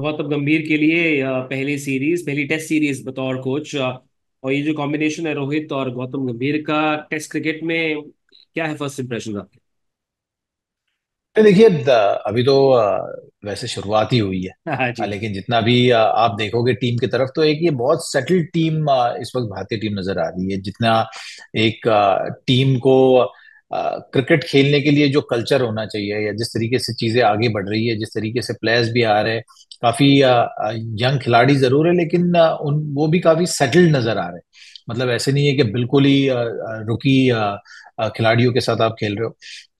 बहुत अब गंभीर के लिए पहली सीरीज पहली टेस्ट सीरीज बतौर कोच और ये जो कॉम्बिनेशन है रोहित और गौतम गंभीर का टेस्ट क्रिकेट में क्या है फर्स्ट इंप्रेशन आपके देखिए अभी तो वैसे शुरुआत ही हुई है हाँ हाँ, लेकिन जितना भी आप देखोगे टीम की तरफ तो एक ये बहुत सेटल्ड टीम इस वक्त भारतीय टीम नजर आ रही है जितना एक टीम को क्रिकेट खेलने के लिए जो कल्चर होना चाहिए या जिस तरीके से चीजें आगे बढ़ रही है जिस तरीके से प्लेयर्स भी आ रहे हैं काफी यंग खिलाड़ी जरूर है लेकिन उन वो भी काफी सेटल्ड नजर आ रहे हैं मतलब ऐसे नहीं है कि बिल्कुल ही रुकी खिलाड़ियों के साथ आप खेल रहे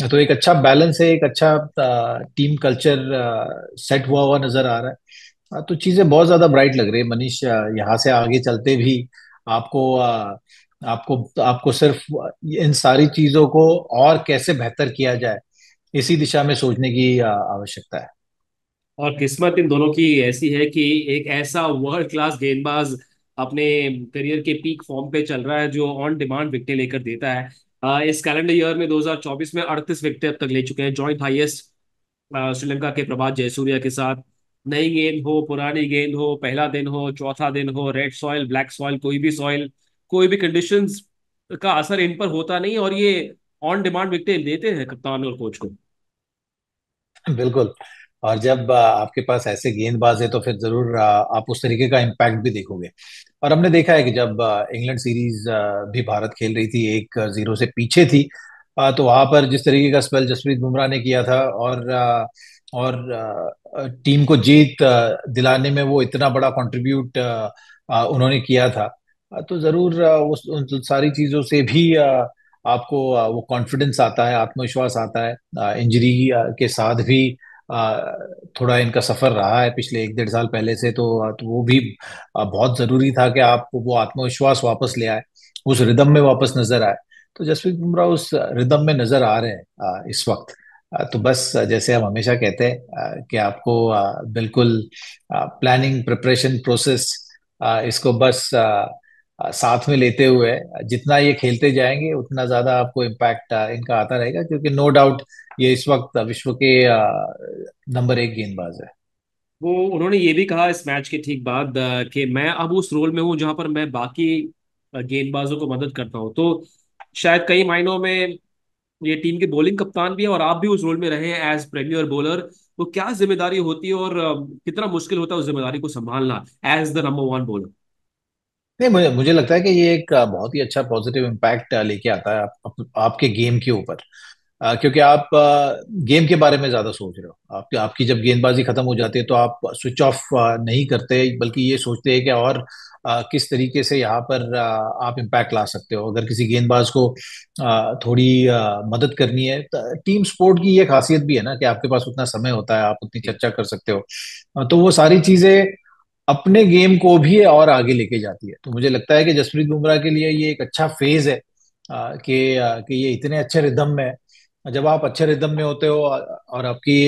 हो तो एक अच्छा बैलेंस है एक अच्छा टीम कल्चर सेट हुआ हुआ नजर आ रहा है तो चीजें बहुत ज्यादा ब्राइट लग रही है मनीष यहाँ से आगे चलते भी आपको आपको तो आपको सिर्फ इन सारी चीजों को और कैसे बेहतर किया जाए इसी दिशा में सोचने की आवश्यकता है और किस्मत इन दोनों की ऐसी है कि एक ऐसा वर्ल्ड क्लास गेंदबाज अपने करियर के पीक फॉर्म पे चल रहा है जो ऑन डिमांड विकटे लेकर देता है इस कैलेंडर ईयर में 2024 में 38 विकटे अब तक ले चुके हैं जॉइंट हाईएस्ट श्रीलंका के प्रभात जयसूर्या के साथ नई गेंद हो पुरानी गेंद हो पहला दिन हो चौथा दिन हो रेड सॉयल ब्लैक सॉयल कोई भी सॉयल कोई भी कंडीशन का असर इन पर होता नहीं और ये ऑन डिमांड विकटे देते हैं कप्तान और कोच को बिल्कुल और जब आपके पास ऐसे गेंदबाज है तो फिर जरूर आप उस तरीके का इम्पैक्ट भी देखोगे और हमने देखा है कि जब इंग्लैंड सीरीज भी भारत खेल रही थी एक जीरो से पीछे थी तो वहां पर जिस तरीके का स्पेल जसप्रीत बुमराह ने किया था और और टीम को जीत दिलाने में वो इतना बड़ा कंट्रीब्यूट उन्होंने किया था तो ज़रूर उस उन सारी चीज़ों से भी आपको वो कॉन्फिडेंस आता है आत्मविश्वास आता है इंजरी के साथ भी थोड़ा इनका सफ़र रहा है पिछले एक डेढ़ साल पहले से तो, तो वो भी बहुत ज़रूरी था कि आप वो आत्मविश्वास वापस ले आए उस रिदम में वापस नज़र आए तो जसप्रीत बुमराह उस रिदम में नज़र आ रहे हैं इस वक्त तो बस जैसे हम हमेशा कहते हैं कि आपको बिल्कुल प्लानिंग प्रिपरेशन प्रोसेस इसको बस साथ में लेते हुए जितना ये खेलते जाएंगे उतना ज्यादा आपको इम्पैक्ट इनका आता रहेगा क्योंकि नो डाउट ये इस वक्त विश्व के नंबर एक गेंदबाज है वो उन्होंने ये भी कहा इस मैच के ठीक बाद कि मैं अब उस रोल में हूँ जहां पर मैं बाकी गेंदबाजों को मदद करता हूँ तो शायद कई मायनों में ये टीम के बॉलिंग कप्तान भी है और आप भी उस रोल में रहे हैं एज प्रीमियर बॉलर वो क्या जिम्मेदारी होती है और कितना मुश्किल होता है उस जिम्मेदारी को संभालना as the number one bowler नहीं मुझे मुझे लगता है कि ये एक बहुत ही अच्छा पॉजिटिव इम्पैक्ट लेके आता है आप, आप, आपके गेम के ऊपर क्योंकि आप गेम के बारे में ज़्यादा सोच रहे हो आप आपकी जब गेंदबाजी खत्म हो जाती है तो आप स्विच ऑफ नहीं करते बल्कि ये सोचते हैं कि और आ, किस तरीके से यहाँ पर आ, आप इम्पैक्ट ला सकते हो अगर किसी गेंदबाज को आ, थोड़ी आ, मदद करनी है तो टीम स्पोर्ट की ये खासियत भी है ना कि आपके पास उतना समय होता है आप उतनी चर्चा कर सकते हो तो वो सारी चीज़ें अपने गेम को भी और आगे लेके जाती है तो मुझे लगता है कि जसप्रीत बुमराह के लिए ये एक अच्छा फेज है कि कि ये इतने अच्छे रिदम में है जब आप अच्छे रिदम में होते हो और आपकी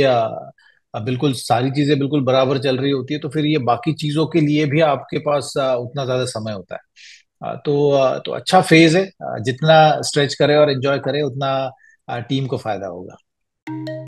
बिल्कुल सारी चीजें बिल्कुल बराबर चल रही होती है तो फिर ये बाकी चीजों के लिए भी आपके पास उतना ज्यादा समय होता है तो तो अच्छा फेज है जितना स्ट्रेच करे और एंजॉय करे उतना टीम को फायदा होगा